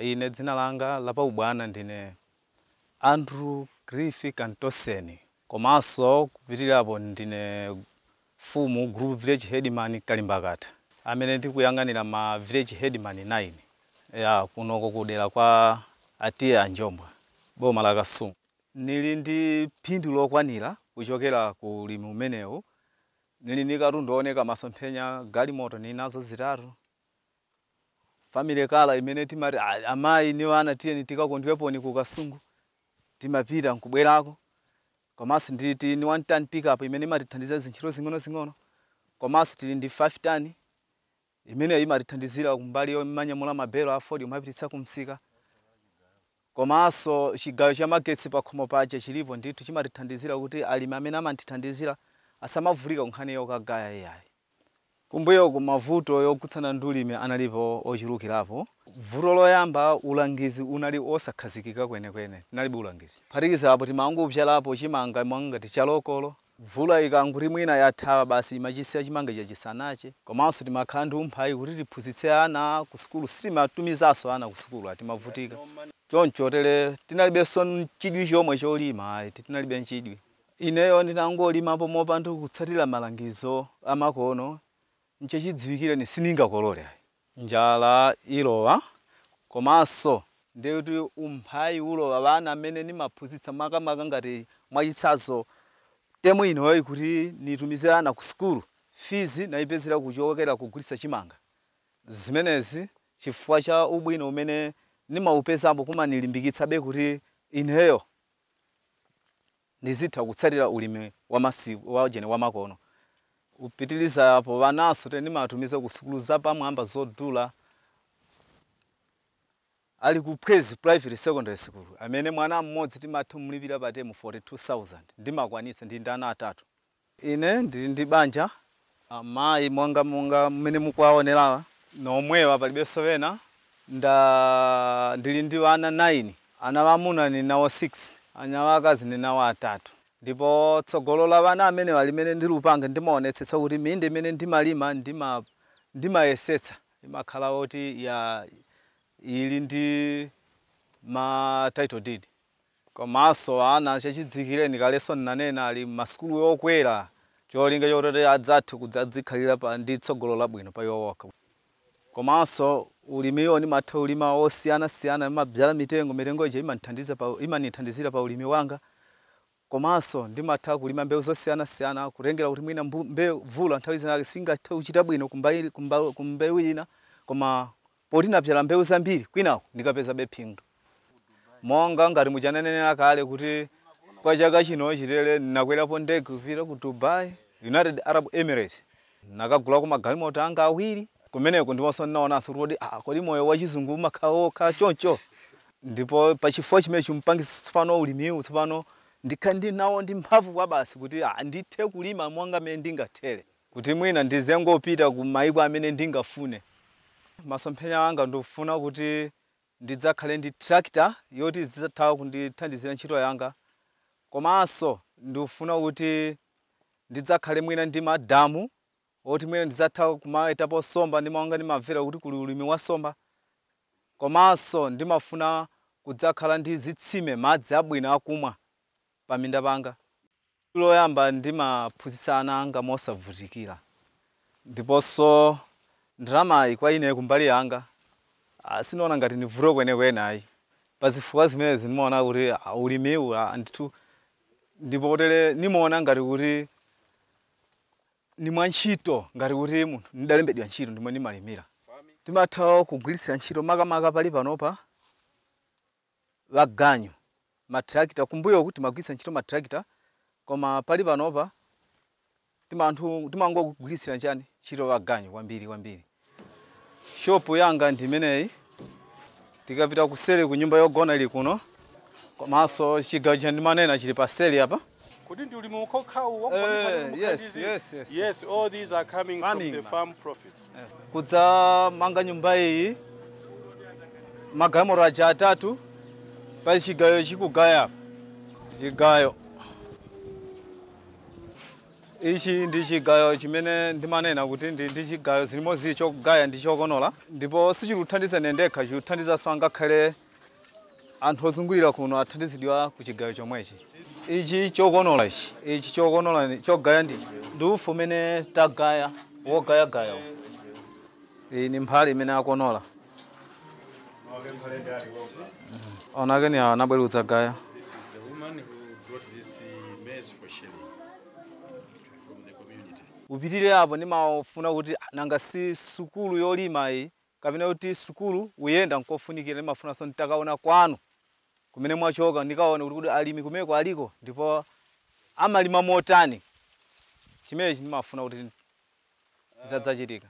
ine dzina langa lapaubwana ndine andrew griffy cantoseni komanso kupitirirapo ndine mfumu group village headman kalimbakata amene ndikuyang'anira ma village headman 9 ya kunoko kudera kwa atiya njombwa boma la kasumu. nili ndi phindu lokwanira kuchokera ku ulimi umenewu nili ndikatundu oneka masomphenya galimoto ninazo zitatu famire kala imene timati amayi ni ana tiyeni tikakondweponi ku kasungu timapita nkubwerako komanso ndi tili ni one ton pickup imene imatithandiza zintchito zing'onozing'ono komanso tili ndi five ton imeneyo imatithandizira kumbali yomanyamula mabelo a ford omapititsa kumsika komanso chigawo cha magetsi pakhomo paja chilipo ndithu chimatithandizira kuti alimi amene amantithandizira asamavulika kunkhaniyo kagaya iyayi kumbuyo kumavuto yogutsana ndulime analipo ochulukirapo vuto loyamba ulangizi unali osakhazikika kwenekwene tinalibe ulangizi phatikizapo timangupyalapo chimanga mwanga chalokolo mvula ikanguri mwina yathawa basi imachise chimanga chachisanache komanso timakhala ndi umphayi kuti tiphunzitse ana ku sukulu sitimatumizaso ana ku sukulu atimavutika choncho tere tinalibenso mchidwi chomwe cholima tinalibe mchidwi ineyo ndinangolimapo mopanda kutsatira malangizo amakono nche sininga ni siningakolole njala ilowa komanso ndikuti umphawi ulowa vana amene nimaphunzitsa makamaka ngati mwachitsazo temu inoyi kuti nitumize ana ku sukulu fizi nayipezera kuchokera kugulitsa chimanga zimenezi chifukwa cha ubwino umene nimawupezambo kumanilimbikitsabe kuti ineyo ndizitha kutsatira ulimi wa masiku wa jene wa makono upitiliza apo vanaso tenimatumize ku sukulu zapamwamba zodula ali ku Praise Private Secondary School amene mwana mmodzi timatha mulipira pa temu 42000 ndimakwanitsa ndi ndana atatu ine ndili ndi banja amayi monga monga mmene mukuwaonerawa nomwewa palibe wena nda ndili ndi ana 9 ana vamuna ninawo 6 ana vakazi ninawo atatu ndipo tsogolo la vana amenewa limene lupanga ndimaonetsetsa kuti minda imene ndimalima ndima ndimayesetsa imakhala oti ya ili ndi ma title deed komanso ana chachidzikireni kalenso ndinanena ali masukulu yokwera cholinga chototi adzathe kudzadzikhalira pa ndi tsogolo labwino pa yowoka komanso ulimiwo ndimatha ulima osiyanasiyana imadzala mitengo mitengo ija imanithandizira pa ulimi wanga komanso ndimatha kulima mbewu zosiyanasiyana kutengera kuti mwina mbewu nthawi zinali singathe kuchita bwino ku ina koma poti mbewu zambiri kwinako ndikapezabe phindu monga ngati muchanenenera kale kuti kwa chaka chino chitele ndinakwerapo ndege kupita ku dubai united arab emirates ndakagulako magalimoto anga awiri kumeneko ndiponso ndinaonanso kuti ah, kodi moyo wachizungu umakhaokha choncho ndipo pachifukwa chimene chimupangisa tsopano ulimiwu tsopano ndikha ndinawo ndi mphamvu wa basi kuti andithe kulima mwanga mene ndingathere kuti mwina ndizengopita ku maiko amene ndingafune masomphenya anga ndikufuna kuti ndidzakhale ndi tractor yoti zidzathawa kundithandizira ntchito yanga komanso ndikufuna kuti ndidzakhale mwina ndi madamu oti mwina ndidzathawa kumaetapo somba ndimawanga ndimamvera kuti kuli ulimi wa somba komanso ndimafuna kudzakhala ndi zitsime madzi abwino akumwa paminda panga loyamba ndimaphunzitsa ana anga mosavutikira ndiponso ndalamayi kwa ine kumbali yanga asinaona ah, ngati ni ndivute kwenekwene ayi pazifukwa zimenezi ndimaona kuti ah, ulimiwu ah, ndithu ndipotere nimaona ngati kuti ni mwantchito ngati kuti munthu ndidalembedwa ntchito ndimwe ndimalimira timathawo kugwiritsa ntchito makamaka pali panopa vaganyu matrakita kumbuyo kuti magwisa magwisanjiro matrakita koma pali panopa timanthu timangogwirisira njani ntchito aganyu kwambiri kwambiri shopu yanga ndimeneyi tikapita kusele ku nyumba yogona ili kuno komanso chigawo cha ndimanena chili sele apa Couldn't ndi remove cocoa? Uh, yes, yes, yes, yes. Yes, all these are coming Farming from the farm profits. Yeah. Kudza manga nyumba iyi magamora ja atatu pachigayo chikugaya chigayo ichi ndi chigayo chimene ndimanena kuti ndi chigayo zilimozi chokugaya ndichokonola ndipo sichilikuthandiza nendekha chikuthandiza so angakhale anthu ozungulira kuno athandizidwa kuchigayo chomwechi ichi chokonola ichi ichi chokonola chogaya ndi ndi ufu umene tagaya wogayagaya iyi ni mphale imene akonola Onagani oh, ah, ya Nabel Utagaya. This is the woman who brought this eh, maize for Shelley from the community. Upitire apo ndimafuna kuti ah, nanga si sukulu yolima iyi eh, kapena kuti sukulu uyenda nkofunikira ndimafunanso nditakaona kwanu kumene mwachoka ndikaona kuti kuti alimi kumeko aliko ndipo amalima motani chimenechi ndimafuna kuti ah, chisadzachitika.